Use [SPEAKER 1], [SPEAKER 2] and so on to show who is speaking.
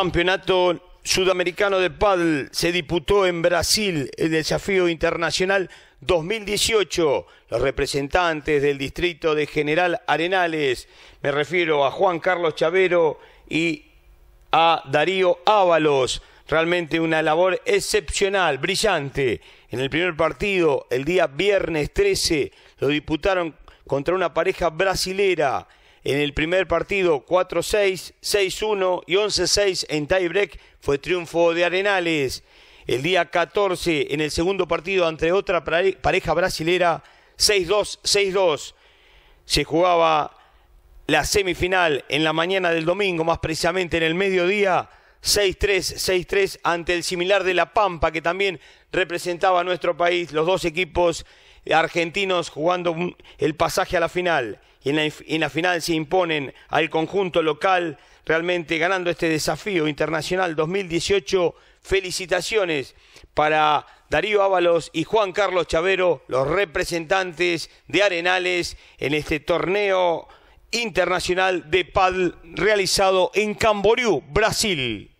[SPEAKER 1] Campeonato Sudamericano de Padel se disputó en Brasil el desafío internacional 2018. Los representantes del distrito de General Arenales, me refiero a Juan Carlos Chavero y a Darío Ábalos. Realmente una labor excepcional, brillante. En el primer partido, el día viernes 13, lo disputaron contra una pareja brasilera en el primer partido 4-6, 6-1 y 11-6 en tiebreak fue triunfo de Arenales. El día 14 en el segundo partido ante otra pareja brasilera 6-2, 6-2. Se jugaba la semifinal en la mañana del domingo, más precisamente en el mediodía. 6-3, 6-3 ante el similar de La Pampa, que también representaba a nuestro país. Los dos equipos argentinos jugando el pasaje a la final y en la, final se imponen al conjunto local, realmente ganando este desafío internacional 2018. Felicitaciones para Darío Ábalos y Juan Carlos Chavero, los representantes de Arenales en este torneo internacional de PAD realizado en Camboriú, Brasil.